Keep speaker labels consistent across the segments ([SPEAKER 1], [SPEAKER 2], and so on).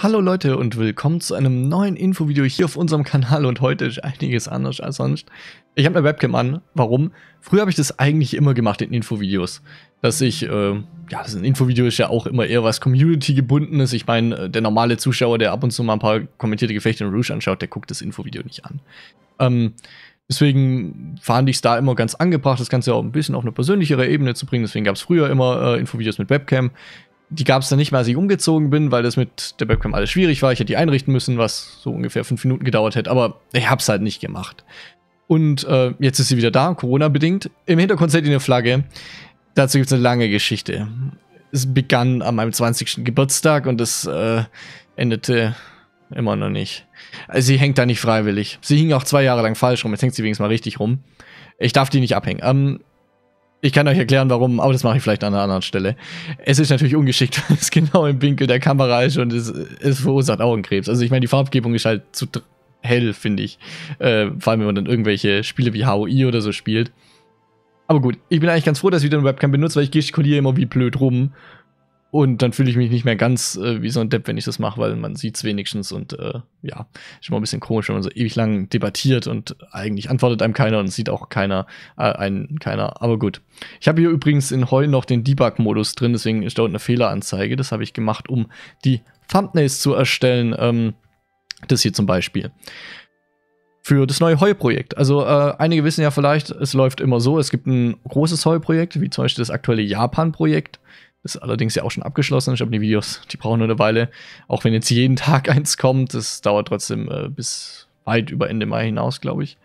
[SPEAKER 1] Hallo Leute und willkommen zu einem neuen Infovideo hier auf unserem Kanal und heute ist einiges anders als sonst. Ich habe eine Webcam an. Warum? Früher habe ich das eigentlich immer gemacht in Infovideos. Dass ich, äh, ja, das ein Infovideo ist ja auch immer eher was Community-gebundenes. Ich meine, äh, der normale Zuschauer, der ab und zu mal ein paar kommentierte Gefechte in Rouge anschaut, der guckt das Infovideo nicht an. Ähm, Deswegen fand ich es da immer ganz angebracht, das Ganze auch ein bisschen auf eine persönlichere Ebene zu bringen. Deswegen gab es früher immer äh, Infovideos mit Webcam die gab es dann nicht mal, als ich umgezogen bin, weil das mit der Webcam alles schwierig war. Ich hätte die einrichten müssen, was so ungefähr fünf Minuten gedauert hätte. Aber ich habe es halt nicht gemacht. Und äh, jetzt ist sie wieder da, Corona-bedingt. Im Hintergrund seht ihr eine Flagge. Dazu gibt es eine lange Geschichte. Es begann an meinem 20. Geburtstag und es äh, endete immer noch nicht. Also sie hängt da nicht freiwillig. Sie hing auch zwei Jahre lang falsch rum. Jetzt hängt sie wenigstens mal richtig rum. Ich darf die nicht abhängen. Ähm, ich kann euch erklären, warum, aber das mache ich vielleicht an einer anderen Stelle. Es ist natürlich ungeschickt, weil es genau im Winkel der Kamera ist und es, es verursacht Augenkrebs. Also ich meine, die Farbgebung ist halt zu hell, finde ich. Äh, vor allem, wenn man dann irgendwelche Spiele wie HOI oder so spielt. Aber gut, ich bin eigentlich ganz froh, dass ich wieder eine Webcam benutze, weil ich gestikuliere immer wie blöd rum. Und dann fühle ich mich nicht mehr ganz äh, wie so ein Depp, wenn ich das mache, weil man sieht es wenigstens und äh, ja, ist immer ein bisschen komisch, wenn man so ewig lang debattiert und eigentlich antwortet einem keiner und sieht auch keiner äh, einen keiner. Aber gut. Ich habe hier übrigens in Heu noch den Debug-Modus drin, deswegen ist da unten eine Fehleranzeige. Das habe ich gemacht, um die Thumbnails zu erstellen. Ähm, das hier zum Beispiel für das neue Heu-Projekt. Also äh, einige wissen ja vielleicht, es läuft immer so, es gibt ein großes Heu-Projekt, wie zum Beispiel das aktuelle Japan-Projekt. Ist allerdings ja auch schon abgeschlossen. Ich habe die Videos, die brauchen nur eine Weile. Auch wenn jetzt jeden Tag eins kommt, das dauert trotzdem äh, bis weit über Ende Mai hinaus, glaube ich.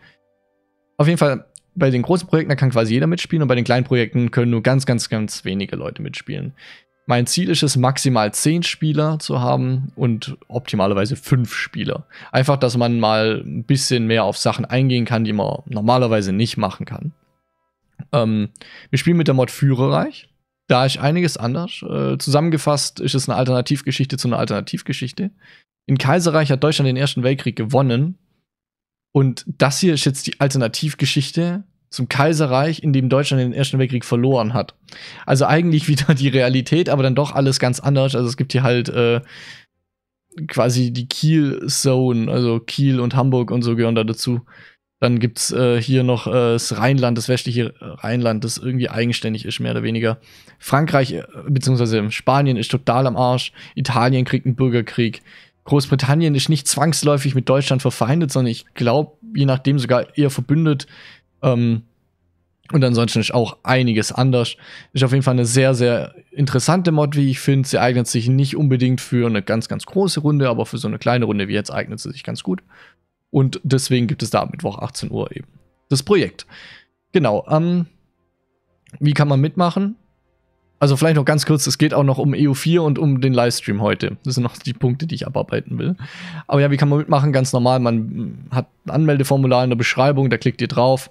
[SPEAKER 1] Auf jeden Fall, bei den großen Projekten, da kann quasi jeder mitspielen und bei den kleinen Projekten können nur ganz, ganz, ganz wenige Leute mitspielen. Mein Ziel ist es, maximal 10 Spieler zu haben und optimalerweise 5 Spieler. Einfach, dass man mal ein bisschen mehr auf Sachen eingehen kann, die man normalerweise nicht machen kann. Ähm, wir spielen mit der Mod Führerreich da ist einiges anders. Äh, zusammengefasst ist es eine Alternativgeschichte zu einer Alternativgeschichte. In Kaiserreich hat Deutschland den Ersten Weltkrieg gewonnen. Und das hier ist jetzt die Alternativgeschichte zum Kaiserreich, in dem Deutschland den Ersten Weltkrieg verloren hat. Also eigentlich wieder die Realität, aber dann doch alles ganz anders. Also es gibt hier halt äh, quasi die Kiel-Zone, also Kiel und Hamburg und so gehören da dazu. Dann gibt es äh, hier noch äh, das Rheinland, das westliche Rheinland, das irgendwie eigenständig ist, mehr oder weniger. Frankreich, äh, beziehungsweise Spanien ist total am Arsch. Italien kriegt einen Bürgerkrieg. Großbritannien ist nicht zwangsläufig mit Deutschland verfeindet, sondern ich glaube, je nachdem sogar eher verbündet. Ähm, und ansonsten ist auch einiges anders. Ist auf jeden Fall eine sehr, sehr interessante Mod, wie ich finde. Sie eignet sich nicht unbedingt für eine ganz, ganz große Runde, aber für so eine kleine Runde wie jetzt eignet sie sich ganz gut. Und deswegen gibt es da Mittwoch 18 Uhr eben das Projekt. Genau. Ähm, wie kann man mitmachen? Also vielleicht noch ganz kurz, es geht auch noch um EU4 und um den Livestream heute. Das sind noch die Punkte, die ich abarbeiten will. Aber ja, wie kann man mitmachen? Ganz normal, man hat ein Anmeldeformular in der Beschreibung, da klickt ihr drauf.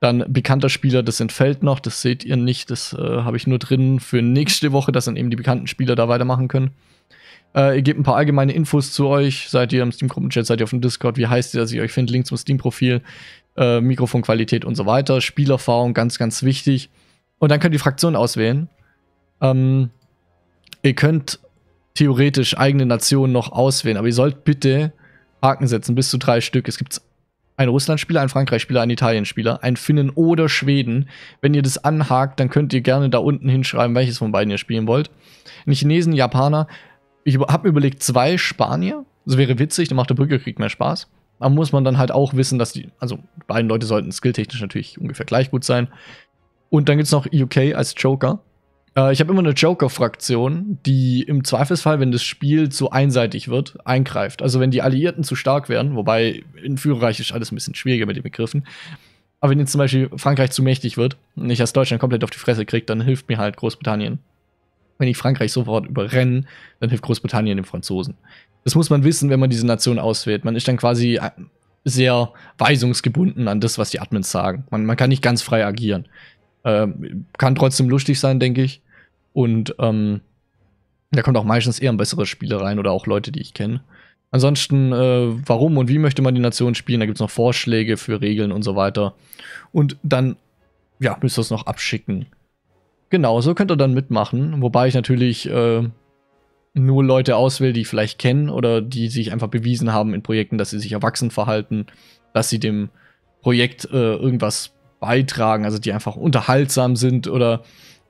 [SPEAKER 1] Dann bekannter Spieler, das entfällt noch, das seht ihr nicht, das äh, habe ich nur drin für nächste Woche, dass dann eben die bekannten Spieler da weitermachen können. Äh, ihr gebt ein paar allgemeine Infos zu euch. Seid ihr im steam gruppen chat seid ihr auf dem Discord, wie heißt ihr, dass also, ich euch finde, Link zum Steam-Profil, äh, Mikrofonqualität und so weiter, Spielerfahrung, ganz, ganz wichtig. Und dann könnt ihr die Fraktionen auswählen. Ähm, ihr könnt theoretisch eigene Nationen noch auswählen, aber ihr sollt bitte Haken setzen, bis zu drei Stück. Es gibt einen Russland-Spieler, einen Frankreich-Spieler, einen Italien-Spieler, einen Finnen oder Schweden. Wenn ihr das anhakt, dann könnt ihr gerne da unten hinschreiben, welches von beiden ihr spielen wollt. Ein Chinesen, Japaner, ich habe mir überlegt, zwei Spanier. Das wäre witzig, dann macht der Brückekrieg mehr Spaß. Aber muss man dann halt auch wissen, dass die, also beiden Leute sollten skilltechnisch natürlich ungefähr gleich gut sein. Und dann gibt es noch UK als Joker. Äh, ich habe immer eine Joker-Fraktion, die im Zweifelsfall, wenn das Spiel zu einseitig wird, eingreift. Also wenn die Alliierten zu stark werden, wobei in Führerreich ist alles ein bisschen schwieriger mit den Begriffen. Aber wenn jetzt zum Beispiel Frankreich zu mächtig wird und ich als Deutschland komplett auf die Fresse kriege, dann hilft mir halt Großbritannien wenn ich Frankreich sofort überrennen, dann hilft Großbritannien den Franzosen. Das muss man wissen, wenn man diese Nation auswählt. Man ist dann quasi äh, sehr weisungsgebunden an das, was die Admins sagen. Man, man kann nicht ganz frei agieren. Ähm, kann trotzdem lustig sein, denke ich. Und ähm, da kommt auch meistens eher ein besseres Spiel rein oder auch Leute, die ich kenne. Ansonsten, äh, warum und wie möchte man die Nation spielen? Da gibt es noch Vorschläge für Regeln und so weiter. Und dann, ja, müsst ihr es noch abschicken. Genau, so könnt ihr dann mitmachen. Wobei ich natürlich äh, nur Leute auswähle, die ich vielleicht kenne oder die sich einfach bewiesen haben in Projekten, dass sie sich erwachsen verhalten, dass sie dem Projekt äh, irgendwas beitragen, also die einfach unterhaltsam sind oder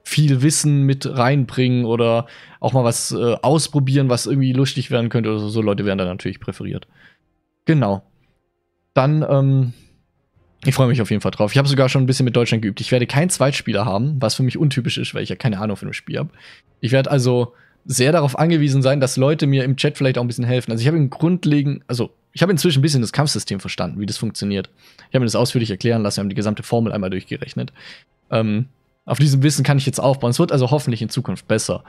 [SPEAKER 1] viel Wissen mit reinbringen oder auch mal was äh, ausprobieren, was irgendwie lustig werden könnte oder so. so Leute werden dann natürlich präferiert. Genau. Dann ähm, ich freue mich auf jeden Fall drauf. Ich habe sogar schon ein bisschen mit Deutschland geübt. Ich werde keinen Zweitspieler haben, was für mich untypisch ist, weil ich ja keine Ahnung von dem Spiel habe. Ich werde also sehr darauf angewiesen sein, dass Leute mir im Chat vielleicht auch ein bisschen helfen. Also ich habe im grundlegend, also ich habe inzwischen ein bisschen das Kampfsystem verstanden, wie das funktioniert. Ich habe mir das ausführlich erklären lassen, wir haben die gesamte Formel einmal durchgerechnet. Ähm, auf diesem Wissen kann ich jetzt aufbauen. Es wird also hoffentlich in Zukunft besser.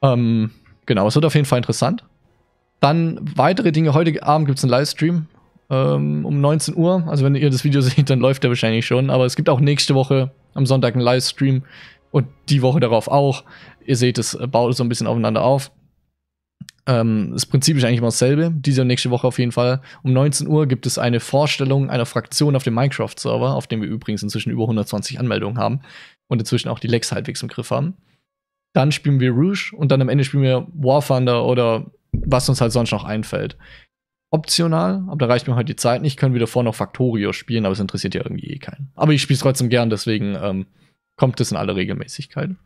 [SPEAKER 1] Ähm, genau, es wird auf jeden Fall interessant. Dann weitere Dinge. Heute Abend gibt es einen Livestream ähm, um 19 Uhr. Also wenn ihr das Video seht, dann läuft er wahrscheinlich schon. Aber es gibt auch nächste Woche am Sonntag einen Livestream und die Woche darauf auch. Ihr seht, es baut so ein bisschen aufeinander auf. Ähm, das Prinzip ist eigentlich immer dasselbe. Diese und nächste Woche auf jeden Fall. Um 19 Uhr gibt es eine Vorstellung einer Fraktion auf dem Minecraft-Server, auf dem wir übrigens inzwischen über 120 Anmeldungen haben und inzwischen auch die Lex halbwegs im Griff haben. Dann spielen wir Rouge und dann am Ende spielen wir War Thunder oder was uns halt sonst noch einfällt optional, aber da reicht mir halt die Zeit nicht. Ich kann wieder vorne noch Factorio spielen, aber es interessiert ja irgendwie eh keinen. Aber ich spiele es trotzdem gern, deswegen ähm, kommt es in alle Regelmäßigkeiten.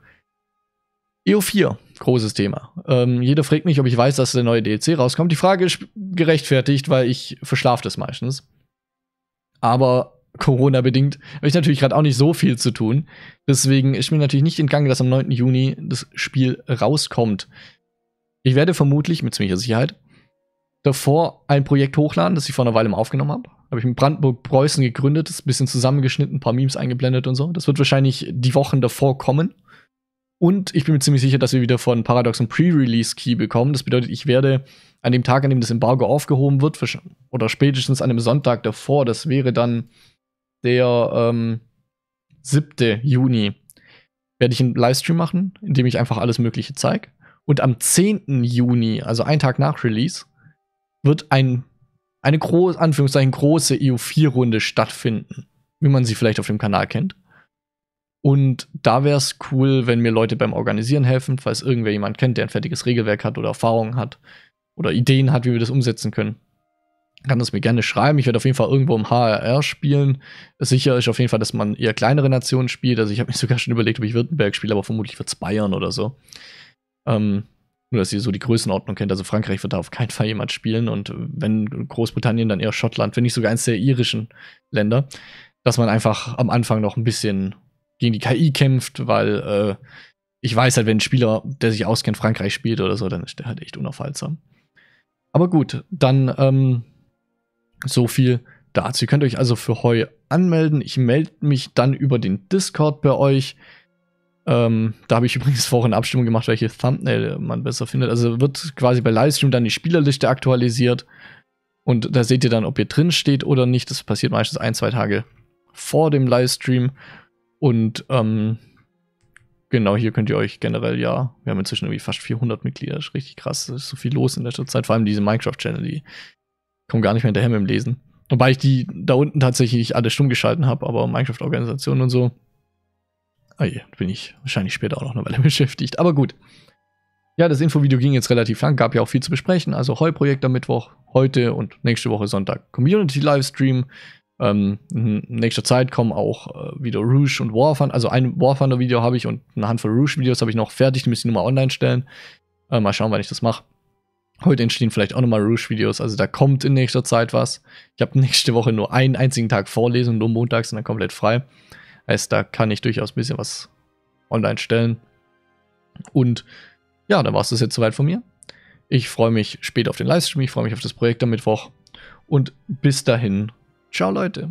[SPEAKER 1] EO4, großes Thema. Ähm, jeder fragt mich, ob ich weiß, dass der neue DLC rauskommt. Die Frage ist gerechtfertigt, weil ich verschlafe das meistens. Aber Corona-bedingt habe ich natürlich gerade auch nicht so viel zu tun. Deswegen ist mir natürlich nicht entgangen, dass am 9. Juni das Spiel rauskommt. Ich werde vermutlich, mit ziemlicher Sicherheit, davor ein Projekt hochladen, das ich vor einer Weile mal aufgenommen habe. Habe ich in Brandenburg-Preußen gegründet, das ist ein bisschen zusammengeschnitten, ein paar Memes eingeblendet und so. Das wird wahrscheinlich die Wochen davor kommen. Und ich bin mir ziemlich sicher, dass wir wieder von Paradox einen Pre-Release-Key bekommen. Das bedeutet, ich werde an dem Tag, an dem das Embargo aufgehoben wird, oder spätestens an dem Sonntag davor, das wäre dann der ähm, 7. Juni, werde ich einen Livestream machen, in dem ich einfach alles Mögliche zeige. Und am 10. Juni, also einen Tag nach Release, wird ein, eine groß, Anführungszeichen, große EU4-Runde stattfinden, wie man sie vielleicht auf dem Kanal kennt. Und da wäre es cool, wenn mir Leute beim Organisieren helfen, falls irgendwer jemand kennt, der ein fertiges Regelwerk hat oder Erfahrungen hat oder Ideen hat, wie wir das umsetzen können. Kann das mir gerne schreiben. Ich werde auf jeden Fall irgendwo im HRR spielen. Sicher ist auf jeden Fall, dass man eher kleinere Nationen spielt. Also ich habe mir sogar schon überlegt, ob ich Württemberg spiele, aber vermutlich wird es Bayern oder so. Ähm, nur, dass ihr so die Größenordnung kennt. Also Frankreich wird da auf keinen Fall jemand spielen und wenn Großbritannien, dann eher Schottland, wenn nicht sogar eins der irischen Länder, dass man einfach am Anfang noch ein bisschen gegen die KI kämpft, weil äh, ich weiß halt, wenn ein Spieler, der sich auskennt, Frankreich spielt oder so, dann ist der halt echt unaufhaltsam. Aber gut, dann ähm, so viel dazu. Ihr könnt euch also für Heu anmelden. Ich melde mich dann über den Discord bei euch. Ähm, da habe ich übrigens vorhin Abstimmung gemacht, welche Thumbnail man besser findet. Also wird quasi bei Livestream dann die Spielerliste aktualisiert. Und da seht ihr dann, ob ihr drin steht oder nicht. Das passiert meistens ein, zwei Tage vor dem Livestream. Und ähm, genau hier könnt ihr euch generell ja, wir haben inzwischen irgendwie fast 400 Mitglieder, das ist richtig krass, das ist so viel los in letzter Zeit, vor allem diese Minecraft-Channel, die kommen gar nicht mehr hinterher mit dem Lesen. Wobei ich die da unten tatsächlich alle stumm geschalten habe, aber Minecraft-Organisationen und so, Oh ah, je, bin ich wahrscheinlich später auch noch eine Weile beschäftigt. Aber gut. Ja, das Infovideo ging jetzt relativ lang, gab ja auch viel zu besprechen. Also Heu-Projekt am Mittwoch, heute und nächste Woche Sonntag Community-Livestream. Ähm, in nächster Zeit kommen auch äh, wieder Rouge und Warfunder. Also ein warfunder video habe ich und eine Handvoll Rouge-Videos habe ich noch fertig. Die müssen ich nur mal online stellen. Äh, mal schauen, wann ich das mache. Heute entstehen vielleicht auch nochmal Rouge-Videos. Also da kommt in nächster Zeit was. Ich habe nächste Woche nur einen einzigen Tag Vorlesung, nur montags und dann komplett frei. Heißt, da kann ich durchaus ein bisschen was online stellen. Und ja, dann war es das jetzt soweit von mir. Ich freue mich später auf den Livestream, ich freue mich auf das Projekt am Mittwoch. Und bis dahin, ciao Leute.